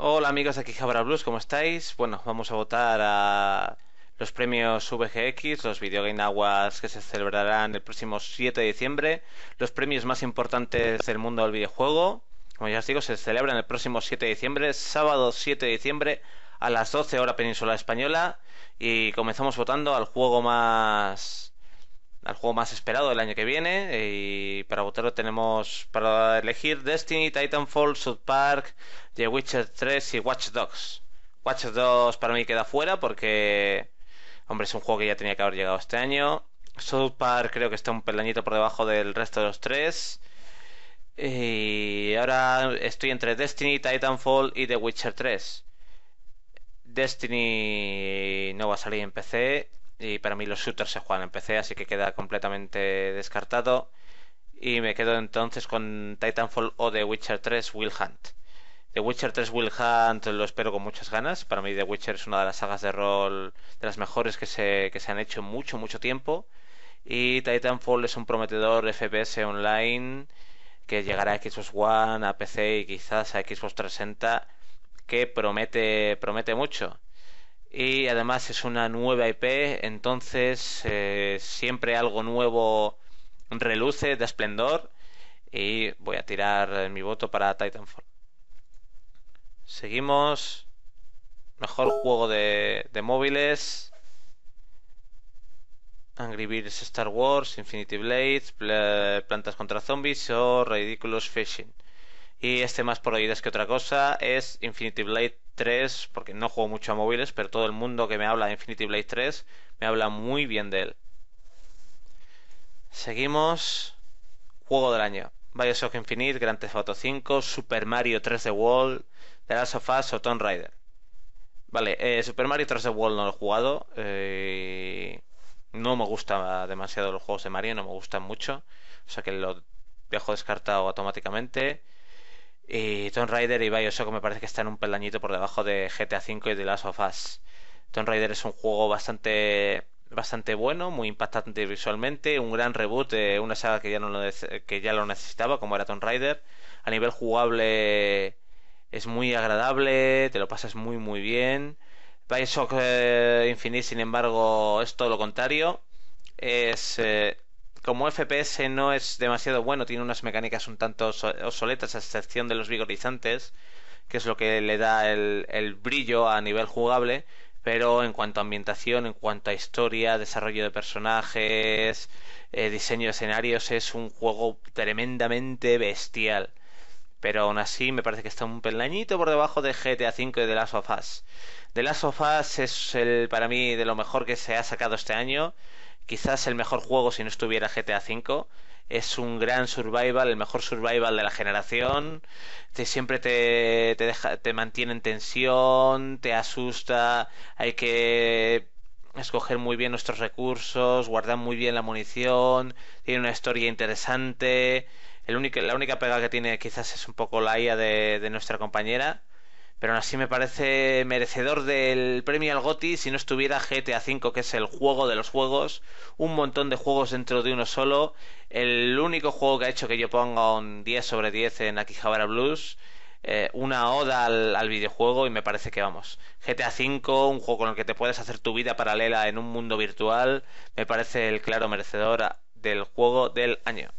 Hola amigos de aquí Jabra Blues, ¿cómo estáis? Bueno, vamos a votar a los premios VGX, los Video Game Awards que se celebrarán el próximo 7 de diciembre, los premios más importantes del mundo del videojuego. Como ya os digo, se celebran el próximo 7 de diciembre, sábado 7 de diciembre a las 12 hora península española y comenzamos votando al juego más al juego más esperado del año que viene. Eh, y para votarlo tenemos para elegir Destiny, Titanfall, South Park, The Witcher 3 y Watch Dogs. Watch Dogs para mí queda fuera porque, hombre, es un juego que ya tenía que haber llegado este año. South Park creo que está un pelañito por debajo del resto de los tres. Y ahora estoy entre Destiny, Titanfall y The Witcher 3. Destiny no va a salir en PC y para mí los shooters se juegan en PC, así que queda completamente descartado. Y me quedo entonces con Titanfall o The Witcher 3 Will Hunt. The Witcher 3 Will Hunt lo espero con muchas ganas. Para mí The Witcher es una de las sagas de rol de las mejores que se, que se han hecho en mucho, mucho tiempo. Y Titanfall es un prometedor FPS online que llegará a Xbox One, a PC y quizás a Xbox 360 que promete, promete mucho y además es una nueva IP, e entonces eh, siempre algo nuevo reluce, de esplendor y voy a tirar mi voto para Titanfall. Seguimos. Mejor juego de, móviles. Angry Birds Star Wars, Infinity Blades, Plantas contra Zombies o Ridiculous Fishing. Y este más por es que otra cosa es Infinity Blade 3, porque no juego mucho a móviles, pero todo el mundo que me habla de Infinity Blade 3 me habla muy bien de él. Seguimos. Juego del año. Bioshock Infinite, Grand Theft Auto 5, Super Mario 3 The World, The Last of Us o Tomb Raider. Vale, eh, Super Mario 3 The World no lo he jugado. Eh, no me gustan demasiado los juegos de Mario, no me gustan mucho. O sea que lo dejo descartado automáticamente. Y Tomb Raider y Bioshock me parece que están un peldañito por debajo de GTA V y de Last of Us. Tomb Raider es un juego bastante bastante bueno, muy impactante visualmente, un gran reboot de una saga que ya, no lo, que ya lo necesitaba, como era Tomb Raider. A nivel jugable es muy agradable, te lo pasas muy muy bien. Bioshock eh, Infinite, sin embargo, es todo lo contrario. Es eh, como FPS no es demasiado bueno, tiene unas mecánicas un tanto obsoletas a excepción de los vigorizantes, que es lo que le da el, brillo a nivel jugable, pero en cuanto a ambientación, en cuanto a historia, desarrollo de personajes, eh, diseño de escenarios, es un juego tremendamente bestial. Pero aún así me parece que está un peldañito por debajo de GTA V y de Last of Us. The Last of Us es el, para mí de lo mejor que se ha sacado este año quizás el mejor juego si no estuviera GTA V. Es un gran survival, el mejor survival de la generación. siempre te, te mantiene en tensión, te asusta, hay que escoger muy bien nuestros recursos, guardar muy bien la munición, tiene una historia interesante. la única pega que tiene quizás es un poco la IA de, de nuestra compañera, pero aún así me parece merecedor del premio al GOTI si no estuviera GTA V, que es el juego de los juegos, un montón de juegos dentro de uno solo, el único juego que ha hecho que yo ponga un 10 sobre 10 en Akihabara Blues, eh, una oda al, al, videojuego y me parece que vamos. GTA V, un juego con el que te puedes hacer tu vida paralela en un mundo virtual, me parece el claro merecedor del juego del año.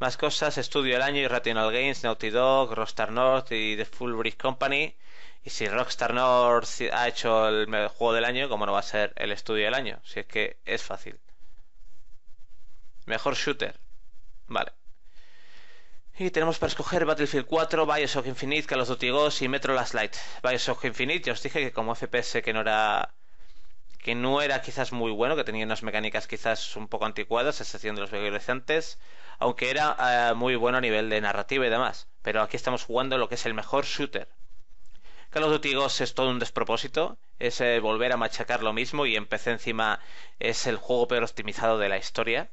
Más cosas, Estudio del Año y Rational Games, Naughty Dog, Rockstar North y The Bridge Company. Y si Rockstar North ha hecho el juego del año, ¿cómo no va a ser el estudio del año? Si es que es fácil. Mejor shooter. Vale. Y tenemos para escoger Battlefield 4, Bioshock Infinite, Call of Duty y Metro Last Light. Bioshock Infinite, ya os dije que como FPS que no era que no era quizás muy bueno, que tenía unas mecánicas quizás un poco anticuadas, a excepción de los antes aunque era eh, muy bueno a nivel de narrativa y demás. Pero aquí estamos jugando lo que es el mejor shooter. Call of Duty Ghost es todo un despropósito, es eh, volver a machacar lo mismo y en encima es el juego peor optimizado de la historia.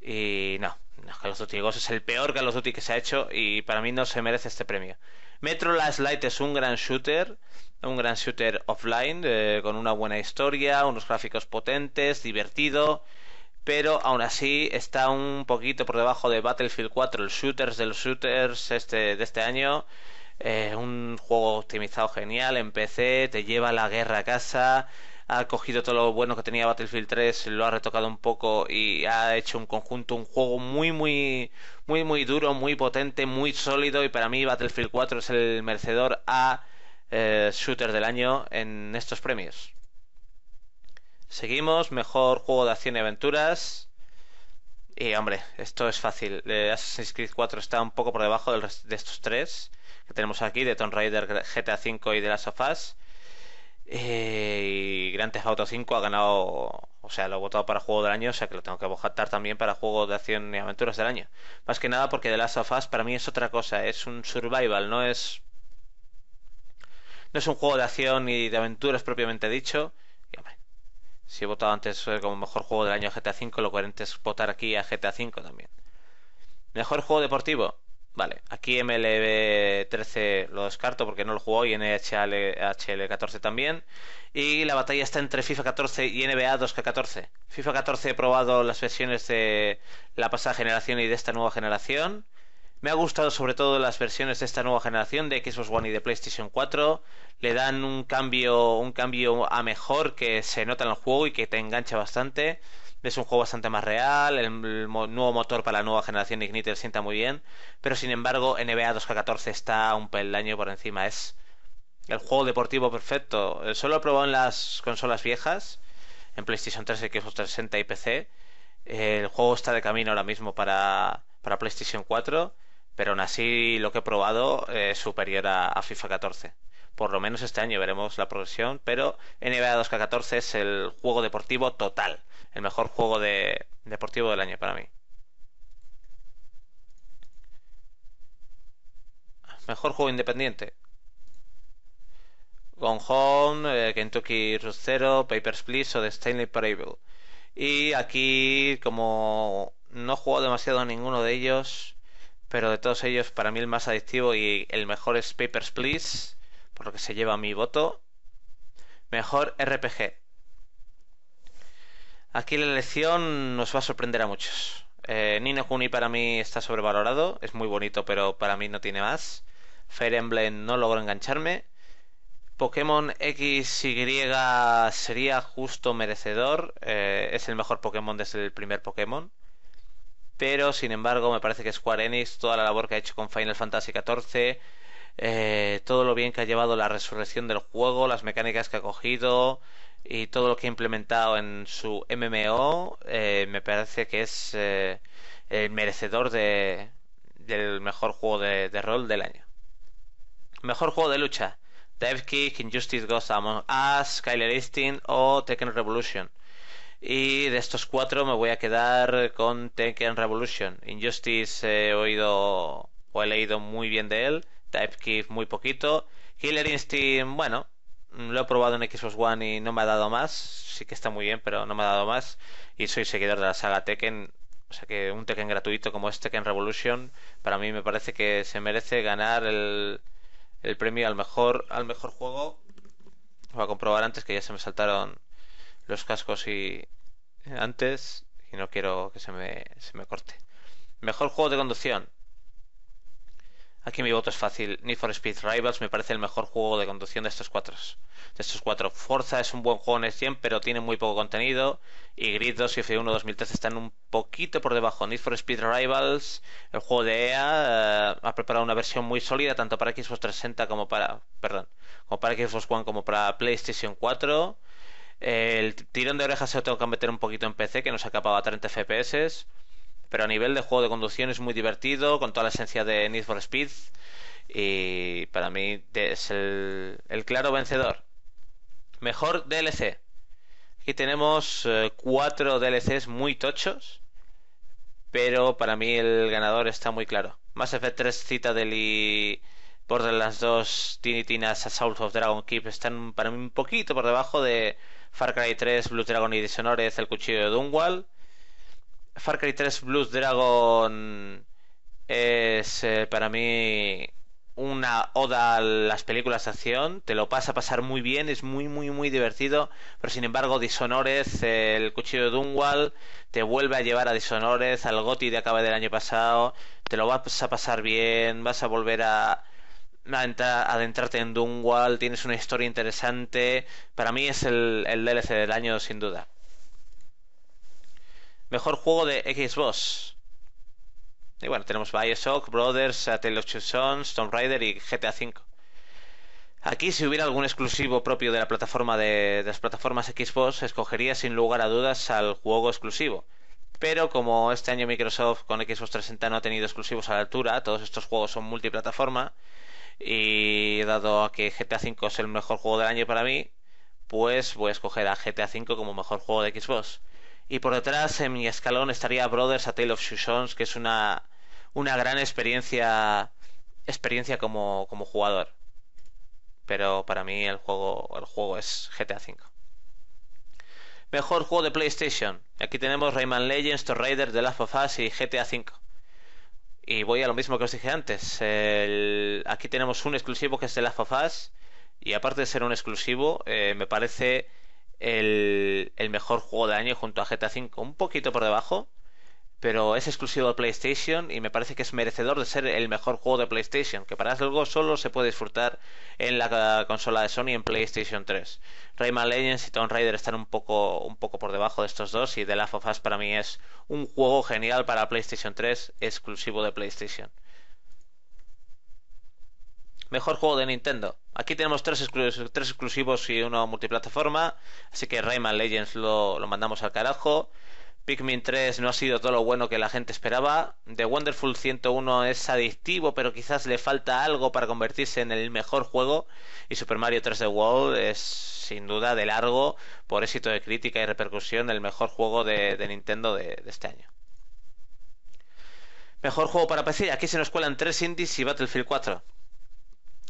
Y no, Call of Duty Ghost es el peor Call of Duty que se ha hecho y para mí no se merece este premio. Metro Last Light es un gran shooter, un gran shooter offline eh, con una buena historia, unos gráficos potentes, divertido pero aún así está un poquito por debajo de Battlefield 4, el shooters los shooters este de este año. Eh, un juego optimizado genial en PC, te lleva la guerra a casa, ha cogido todo lo bueno que tenía Battlefield 3, lo ha retocado un poco y ha hecho un conjunto, un juego muy, muy, muy, muy duro, muy potente, muy sólido y para mí Battlefield 4 es el merecedor a eh, shooter del año en estos premios. Seguimos, mejor juego de acción y aventuras. Y hombre, esto es fácil. Eh, Assassin's Creed 4 está un poco por debajo de estos tres que tenemos aquí, de Tomb Raider, GTA V y de Last of Us. Eh, y Grand Theft Auto 5 ha ganado, o sea, lo ha votado para juego del año, o sea que lo tengo que votar también para juego de acción y aventuras del año. Más que nada porque The Last of Us para mí es otra cosa, es un survival, no es no es un juego de acción y de aventuras propiamente dicho, si he votado antes eh, como mejor juego del año GTA V, lo coherente es votar aquí a GTA V también. Mejor juego deportivo. Vale, aquí MLB 13 lo descarto porque no lo jugó y NHL, 14 también. Y la batalla está entre FIFA 14 y NBA 2K14. FIFA 14 he probado las versiones de la pasada generación y de esta nueva generación. Me ha gustado sobre todo las versiones de esta nueva generación de Xbox One y de PlayStation 4. Le dan un cambio, un cambio a mejor que se nota en el juego y que te engancha bastante. Es un juego bastante más real, el, nuevo motor para la nueva generación de Igniter sienta muy bien, pero sin embargo NBA 2K14 está un peldaño por encima, es el juego deportivo perfecto. Eh, solo he probado en las consolas viejas, en PlayStation 3, Xbox 360 y PC. El juego está de camino ahora mismo para, para PlayStation 4 pero aún así lo que he probado es superior a, FIFA 14. Por lo menos este año veremos la progresión, pero NBA 2K14 es el juego deportivo total, el mejor juego de, deportivo del año para mí. Mejor juego independiente. Gone eh, Home, Kentucky Route Zero, Papers, Please o The Stanley Parable. Y aquí, como no he jugado demasiado a ninguno de ellos, pero de todos ellos para mí el más adictivo y el mejor es Papers, Please, por lo que se lleva mi voto. Mejor RPG. Aquí la elección nos va a sorprender a muchos. Eh, Nino Kuni para mí está sobrevalorado, es muy bonito pero para mí no tiene más. Fire Emblem no logro engancharme. Pokémon XY sería justo merecedor. Eh, es el mejor Pokémon desde el primer Pokémon pero sin embargo me parece que Square Enix, toda la labor que ha hecho con Final Fantasy XIV, eh, todo lo bien que ha llevado la resurrección del juego, las mecánicas que ha cogido y todo lo que ha implementado en su MMO, eh, me parece que es eh, el merecedor de, del mejor juego de, rol del año. Mejor juego de lucha. Dev Kick, Injustice Ghost Among Us, Skyler Easting o Tekken Revolution. Y de estos cuatro me voy a quedar con Tekken Revolution. Injustice eh, he oído o he leído muy bien de él. Typekeep muy poquito. Killer Instinct, bueno, mm, lo he probado en Xbox One y no me ha dado más. Sí que está muy bien, pero no me ha dado más. Y soy seguidor de la saga Tekken. O sea que un Tekken gratuito como este Tekken Revolution, para mí me parece que se merece ganar el, el premio al mejor, al mejor juego. Voy a comprobar antes que ya se me saltaron los cascos y eh, antes y no quiero que se me, se me corte. Mejor juego de conducción. Aquí mi voto es fácil. Need for Speed Rivals me parece el mejor juego de conducción de estos cuatro. De estos cuatro. Forza es un buen juego en el pero tiene muy poco contenido. Y Grid 2 y F1 2013 están un poquito por debajo. Need for Speed Rivals, el juego de EA, eh, ha preparado una versión muy sólida tanto para Xbox 360 como para, perdón, como para Xbox One como para PlayStation 4. El tirón de orejas se lo tengo que meter un poquito en PC, que nos ha capado a 30 FPS. Pero a nivel de juego de conducción es muy divertido, con toda la esencia de Need for Speed. Y para mí es el, claro vencedor. Mejor DLC. Aquí tenemos eh, cuatro DLCs muy tochos. Pero para mí el ganador está muy claro. Más f 3 Citadel y por las dos Tinitinas, South of Dragon Keep están para mí un poquito por debajo de Far Cry 3, Blue Dragon y Dishonored, El Cuchillo de Dunwall. Far Cry 3 Blue Dragon es eh, para mí una oda a las películas de acción, te lo pasa a pasar muy bien, es muy muy muy divertido, pero sin embargo Dishonored, el cuchillo de Dunwall, te vuelve a llevar a Dishonored, al Goti de acaba del año pasado, te lo vas a pasar bien, vas a volver a, adentrarte en Doomwall tienes una historia interesante. Para mí es el, DLC del año, sin duda. Mejor juego de Xbox. Y bueno, tenemos Bioshock, Brothers, A Tale of Tomb Raider y GTA V. Aquí, si hubiera algún exclusivo propio de la plataforma de, de las plataformas Xbox, escogería sin lugar a dudas al juego exclusivo. Pero como este año Microsoft con Xbox 360 no ha tenido exclusivos a la altura, todos estos juegos son multiplataforma, y dado que GTA V es el mejor juego del año para mí, pues voy a escoger a GTA V como mejor juego de Xbox. Y por detrás, en mi escalón, estaría Brothers A Tale of Two que es una, gran experiencia, experiencia como, como jugador. Pero para mí el juego, el juego es GTA V. Mejor juego de PlayStation. Aquí tenemos Rayman Legends, Tomb Raider, The Last of Us y GTA V. Y voy a lo mismo que os dije antes. Aquí tenemos un exclusivo que es el fafas Y aparte de ser un exclusivo, eh, me parece el... mejor juego de año junto a GTA V. Un poquito por debajo pero es exclusivo de PlayStation y me parece que es merecedor de ser el mejor juego de PlayStation, que para algo solo se puede disfrutar en la eh, consola de Sony en PlayStation 3. Rayman Legends y Tomb Raider están un poco, un poco por debajo de estos dos y The Last of Us para mí es un juego genial para PlayStation 3, exclusivo de PlayStation. Mejor juego de Nintendo. Aquí tenemos tres, exclusivos y uno multiplataforma, así que Rayman Legends lo, lo mandamos al carajo. Pikmin 3 no ha sido todo lo bueno que la gente esperaba. The Wonderful 101 es adictivo, pero quizás le falta algo para convertirse en el mejor juego. Y Super Mario 3 The World es, sin duda, de largo, por éxito de crítica y repercusión, el mejor juego de, Nintendo de, este año. Mejor juego para PC. Aquí se nos cuelan tres indies y Battlefield 4.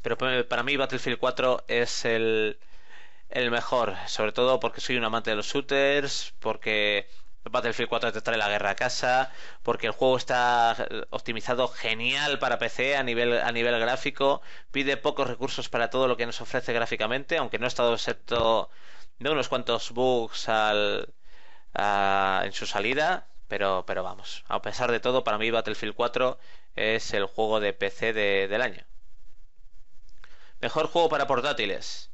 Pero para mí Battlefield 4 es el, el mejor, sobre todo porque soy un amante de los shooters, porque Battlefield 4 te trae la guerra a casa, porque el juego está eh, optimizado genial para PC a nivel, a nivel gráfico, pide pocos recursos para todo lo que nos ofrece gráficamente, aunque no ha estado excepto de unos cuantos bugs al, en su salida, pero, pero vamos, a pesar de todo, para mí Battlefield 4 es el juego de PC del año. Mejor juego para portátiles.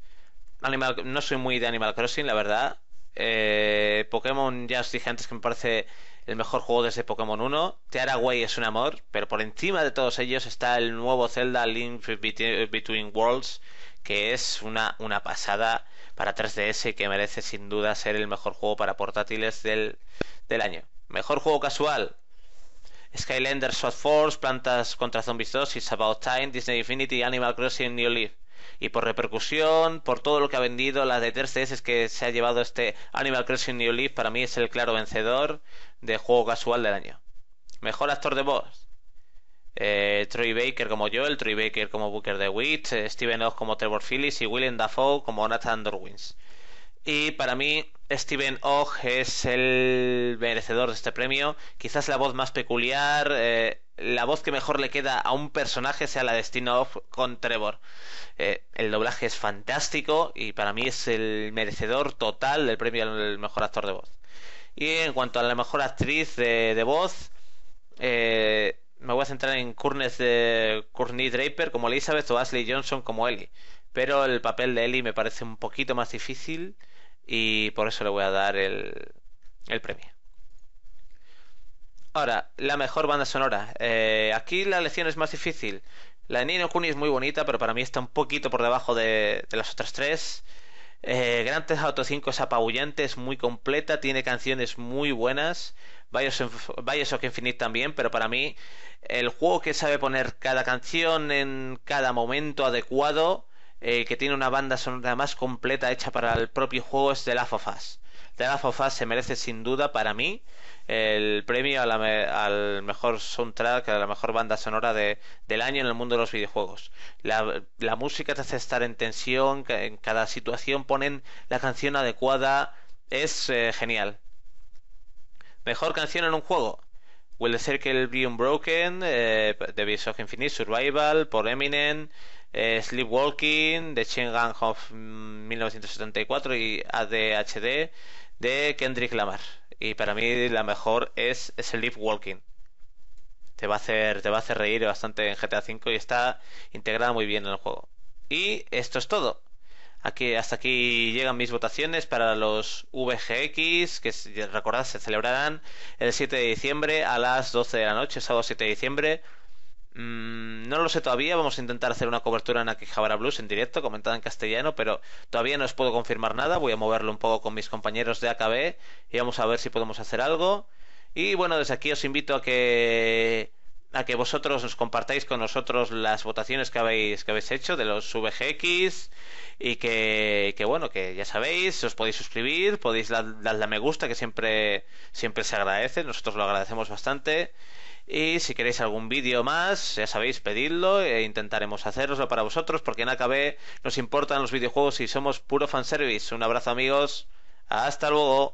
Animal, no soy muy de Animal Crossing, la verdad. Eh, Pokémon, ya os dije antes que me parece el mejor juego desde Pokémon 1. Tearaway es un amor, pero por encima de todos ellos está el nuevo Zelda Link Between Worlds, que es una, una pasada para 3DS que merece sin duda ser el mejor juego para portátiles del, del año. Mejor juego casual. Skylanders, Sword Force, Plantas contra Zombies 2, It's About Time, Disney Infinity, Animal Crossing, New Leaf y por repercusión, por todo lo que ha vendido, la de Terces es que se ha llevado este Animal Crossing New Leaf, para mí es el claro vencedor de juego casual del año. Mejor actor de voz. Eh, Troy Baker como el Troy Baker como Booker DeWitt, eh, Steven Oz como Trevor Phillips y William Dafoe como Nathan Dorwins. Y para mí, Steven Ogg es el merecedor de este premio. Quizás la voz más peculiar, eh, la voz que mejor le queda a un personaje sea la de Steven Ogg con Trevor. Eh, el doblaje es fantástico y para mí es el merecedor total del premio al mejor actor de voz. Y en cuanto a la mejor actriz de, voz, eh, me voy a centrar en de Courtney Draper como Elizabeth o Ashley Johnson como Ellie. Pero el papel de Ellie me parece un poquito más difícil y por eso le voy a dar el, el premio. Ahora, la mejor banda sonora. Eh, aquí la lección es más difícil. La de Nino Kuni es muy bonita, pero para mí está un poquito por debajo de, las otras tres. Eh, Grand Theft Auto 5 es apabullante, es muy completa, tiene canciones muy buenas. Bioshock Infinite también, pero para mí el juego que sabe poner cada canción en cada momento adecuado eh, que tiene una banda sonora más completa hecha para el propio juego es The Last of Us. The of Us se merece sin duda para mí el premio al mejor soundtrack, a la mejor banda sonora del año en el mundo de los videojuegos. La, música te hace estar en tensión, en cada situación ponen la canción adecuada, es eh, genial. Mejor canción en un juego. Will eh, the Circle Be Unbroken, Broken... The of Infinite Survival, por Eminem, eh, Sleepwalking de Shane of 1974 y ADHD de Kendrick Lamar. Y para mí la mejor es Sleepwalking. Te va a hacer, te va a hacer reír bastante en GTA V y está integrada muy bien en el juego. Y esto es todo. Aquí, hasta aquí llegan mis votaciones para los VGX, que recordad se celebrarán el 7 de diciembre a las 12 de la noche, sábado 7 de diciembre. Mm, no lo sé todavía, vamos a intentar hacer una cobertura en Akihabara Blues en directo, comentada en castellano, pero todavía no os puedo confirmar nada, voy a moverlo un poco con mis compañeros de AKB y vamos a ver si podemos hacer algo. Y bueno, desde aquí os invito a que a que vosotros os compartáis con nosotros las votaciones que habéis que habéis hecho de los VGX y que, bueno, que ya sabéis, os podéis suscribir, podéis darle la me gusta que siempre siempre se agradece, nosotros lo agradecemos bastante. Y si queréis algún vídeo más, ya sabéis, pedidlo e intentaremos hacerlo para vosotros, porque en AKB nos importan los videojuegos y somos puro fanservice. Un abrazo amigos, hasta luego.